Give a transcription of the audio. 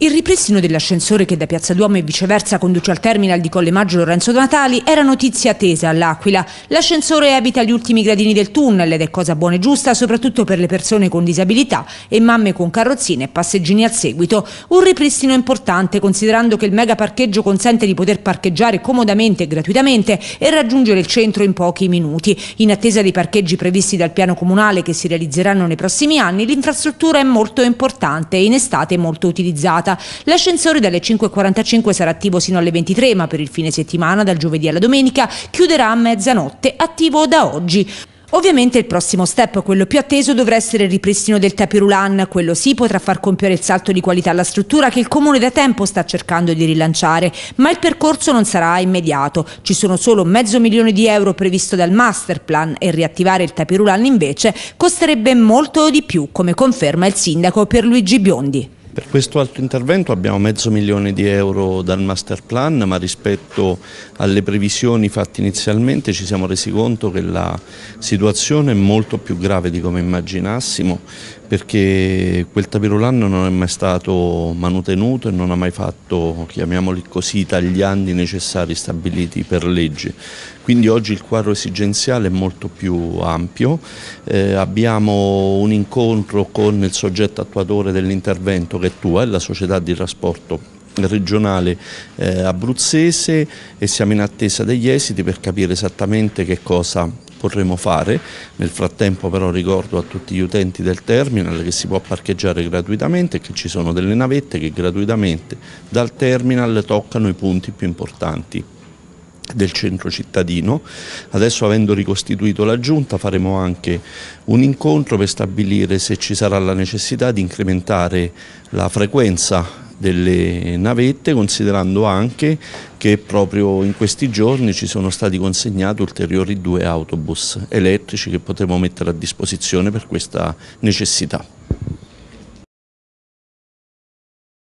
Il ripristino dell'ascensore che da Piazza Duomo e viceversa conduce al terminal di Colle Maggio Lorenzo Donatali era notizia attesa all'Aquila. L'ascensore abita gli ultimi gradini del tunnel ed è cosa buona e giusta soprattutto per le persone con disabilità e mamme con carrozzine e passeggini al seguito. Un ripristino importante considerando che il mega parcheggio consente di poter parcheggiare comodamente e gratuitamente e raggiungere il centro in pochi minuti. In attesa dei parcheggi previsti dal piano comunale che si realizzeranno nei prossimi anni, l'infrastruttura è molto importante e in estate molto utilizzata serata. L'ascensore dalle 5.45 sarà attivo sino alle 23, ma per il fine settimana, dal giovedì alla domenica, chiuderà a mezzanotte, attivo da oggi. Ovviamente il prossimo step, quello più atteso, dovrà essere il ripristino del Tapirulan. Quello sì potrà far compiere il salto di qualità alla struttura che il comune da tempo sta cercando di rilanciare, ma il percorso non sarà immediato. Ci sono solo mezzo milione di euro previsto dal master plan e riattivare il Tapirulan invece costerebbe molto di più, come conferma il sindaco per Luigi Biondi. Per questo altro intervento abbiamo mezzo milione di euro dal master plan, ma rispetto alle previsioni fatte inizialmente ci siamo resi conto che la situazione è molto più grave di come immaginassimo perché quel tapirulan non è mai stato manutenuto e non ha mai fatto, chiamiamoli così, i tagliandi necessari stabiliti per legge. Quindi oggi il quadro esigenziale è molto più ampio, eh, abbiamo un incontro con il soggetto attuatore dell'intervento che è tua, è la società di trasporto regionale eh, abruzzese e siamo in attesa degli esiti per capire esattamente che cosa vorremmo fare. Nel frattempo però ricordo a tutti gli utenti del terminal che si può parcheggiare gratuitamente e che ci sono delle navette che gratuitamente dal terminal toccano i punti più importanti del centro cittadino. Adesso avendo ricostituito la giunta faremo anche un incontro per stabilire se ci sarà la necessità di incrementare la frequenza delle navette, considerando anche che proprio in questi giorni ci sono stati consegnati ulteriori due autobus elettrici che potremo mettere a disposizione per questa necessità.